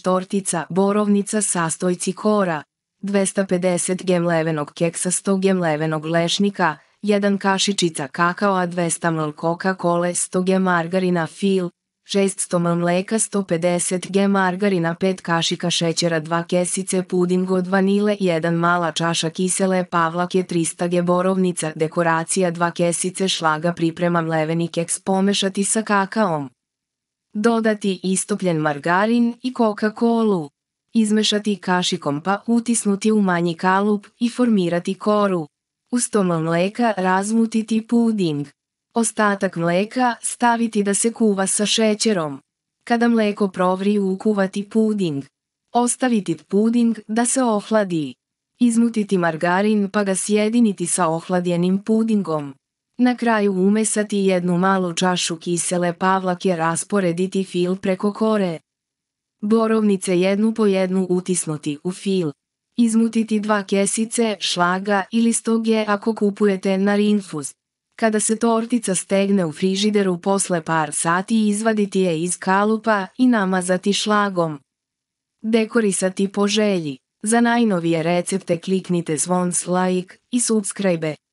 štortica, borovnica, sastojci kora, 250 g mlevenog keksa, 100 g mlevenog lešnika, 1 kašičica kakao, 200 ml Coca-Cola, 100 g margarina fil, 600 ml mleka, 150 g margarina, 5 kašika šećera, 2 kesice pudinga od vanile, 1 mala čaša kisele pavlake, 300 g borovnica, dekoracija, 2 kesice šlaga, priprema mleveni keks pomešati sa kakaom. Dodati istopljen margarin i Coca-Colu. Izmešati kašikom pa utisnuti u manji kalup i formirati koru. Uz to mleka razmutiti puding. Ostatak mleka staviti da se kuva sa šećerom. Kada mleko provri ukuvati puding. Ostaviti puding da se ohladi. Izmutiti margarin pa ga sjediniti sa ohladjenim pudingom. Na kraju umesati jednu malu čašu kisele pavlake rasporediti fil preko kore. Borovnice jednu po jednu utisnuti u fil. Izmutiti dva kesice, šlaga ili stoge ako kupujete na rinfuz. Kada se tortica stegne u frižideru posle par sati izvaditi je iz kalupa i namazati šlagom. Dekorisati po želji. Za najnovije recepte kliknite zvon like i subscribe.